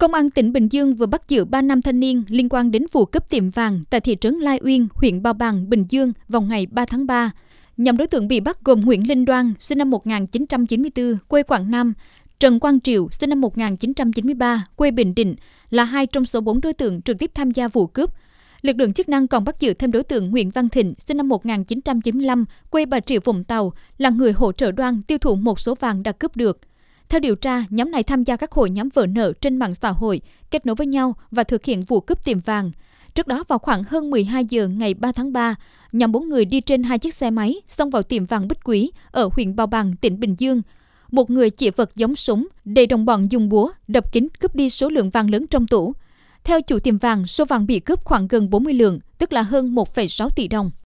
Công an tỉnh Bình Dương vừa bắt giữ 3 nam thanh niên liên quan đến vụ cướp tiệm vàng tại thị trấn Lai Uyên, huyện Bào Bàng, Bình Dương vào ngày 3 tháng 3. Nhóm đối tượng bị bắt gồm Nguyễn Linh Đoan, sinh năm 1994, quê Quảng Nam, Trần Quang Triệu, sinh năm 1993, quê Bình Định, là hai trong số bốn đối tượng trực tiếp tham gia vụ cướp. Lực lượng chức năng còn bắt giữ thêm đối tượng Nguyễn Văn Thịnh, sinh năm 1995, quê Bà Triệu, Vũng Tàu, là người hỗ trợ Đoan tiêu thụ một số vàng đã cướp được. Theo điều tra, nhóm này tham gia các hội nhóm vỡ nợ trên mạng xã hội, kết nối với nhau và thực hiện vụ cướp tiệm vàng. Trước đó vào khoảng hơn 12 giờ ngày 3 tháng 3, nhóm bốn người đi trên hai chiếc xe máy xông vào tiệm vàng Bích Quý ở huyện Bào Bàng, tỉnh Bình Dương. Một người chỉ vật giống súng để đồng bọn dùng búa đập kính cướp đi số lượng vàng lớn trong tủ. Theo chủ tiệm vàng, số vàng bị cướp khoảng gần 40 lượng, tức là hơn 1,6 tỷ đồng.